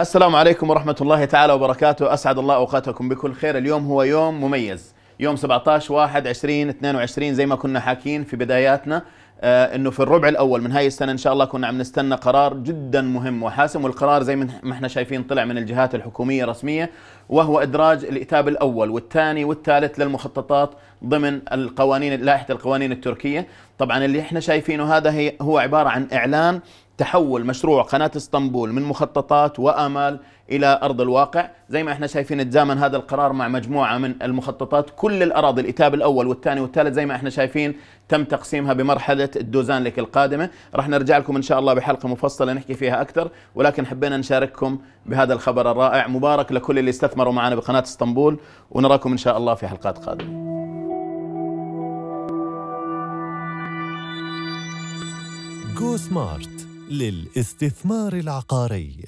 السلام عليكم ورحمة الله تعالى وبركاته أسعد الله أوقاتكم بكل خير اليوم هو يوم مميز يوم 17 واحد 20 22 زي ما كنا حاكين في بداياتنا آه انه في الربع الاول من هاي السنه ان شاء الله كنا عم نستنى قرار جدا مهم وحاسم والقرار زي ما احنا شايفين طلع من الجهات الحكوميه رسميه وهو ادراج الاتاب الاول والثاني والثالث للمخططات ضمن القوانين لائحه القوانين التركيه طبعا اللي احنا شايفينه هذا هي هو عباره عن اعلان تحول مشروع قناة اسطنبول من مخططات وآمال إلى أرض الواقع زي ما احنا شايفين تزامن هذا القرار مع مجموعة من المخططات كل الأراضي الإتاب الأول والثاني والثالث زي ما احنا شايفين تم تقسيمها بمرحلة الدوزانلك القادمة راح نرجع لكم إن شاء الله بحلقة مفصلة نحكي فيها أكثر ولكن حبينا نشارككم بهذا الخبر الرائع مبارك لكل اللي استثمروا معنا بقناة اسطنبول ونراكم إن شاء الله في حلقات قادمة جو سمارت للاستثمار العقاري